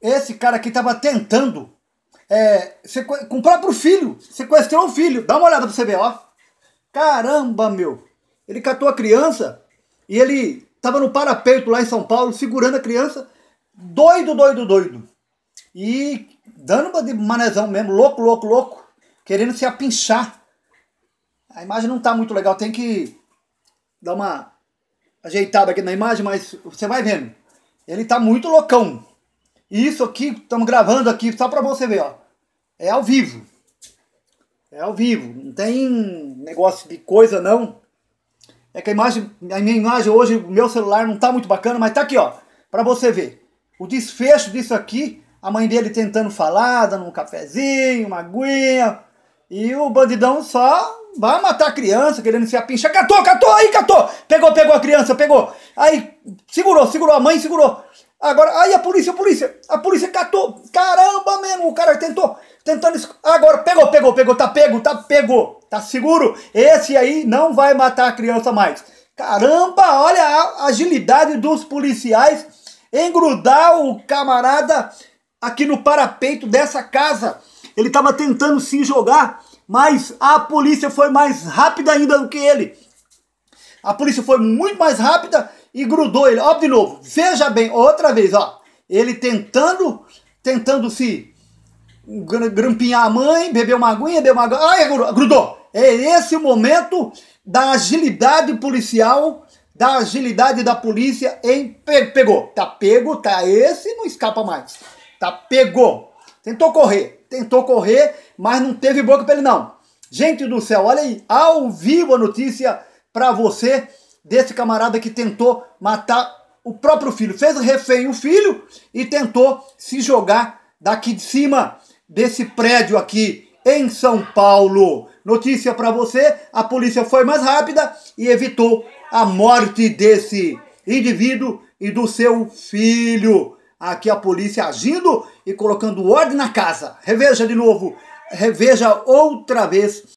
Esse cara aqui estava tentando é, com o próprio filho, sequestrou o filho. Dá uma olhada para você ver, ó. Caramba, meu. Ele catou a criança e ele estava no parapeito lá em São Paulo, segurando a criança. Doido, doido, doido. E dando uma de manezão mesmo, louco, louco, louco. Querendo se apinchar. A imagem não está muito legal, tem que dar uma ajeitada aqui na imagem, mas você vai vendo. Ele está muito loucão. Isso aqui, estamos gravando aqui, só para você ver, ó. É ao vivo. É ao vivo. Não tem negócio de coisa, não. É que a imagem, a minha imagem hoje, o meu celular não tá muito bacana, mas tá aqui, ó. Para você ver. O desfecho disso aqui, a mãe dele tentando falar, dando um cafezinho, uma aguinha. E o bandidão só vai matar a criança, querendo se apinchar. Catou, catou aí, catou! Pegou, pegou a criança, pegou. Aí Segurou, segurou a mãe, segurou. Agora, aí a polícia, a polícia, a polícia catou. Caramba, mesmo, o cara tentou, tentando. Agora, pegou, pegou, pegou, tá pego, tá pego, tá seguro. Esse aí não vai matar a criança mais. Caramba, olha a agilidade dos policiais em grudar o camarada aqui no parapeito dessa casa. Ele estava tentando se jogar, mas a polícia foi mais rápida ainda do que ele. A polícia foi muito mais rápida e grudou ele. Ó, de novo, veja bem, outra vez, ó. Ele tentando, tentando se grampinhar a mãe, beber uma aguinha, beber uma aguinha. Ai, grudou! É esse o momento da agilidade policial, da agilidade da polícia em pegou. Tá pego, tá esse, não escapa mais. Tá pegou. Tentou correr, tentou correr, mas não teve boca pra ele não. Gente do céu, olha aí, ao vivo a notícia para você desse camarada que tentou matar o próprio filho. Fez refém o filho e tentou se jogar daqui de cima desse prédio aqui em São Paulo. Notícia para você: a polícia foi mais rápida e evitou a morte desse indivíduo e do seu filho. Aqui a polícia agindo e colocando ordem na casa. Reveja de novo, reveja outra vez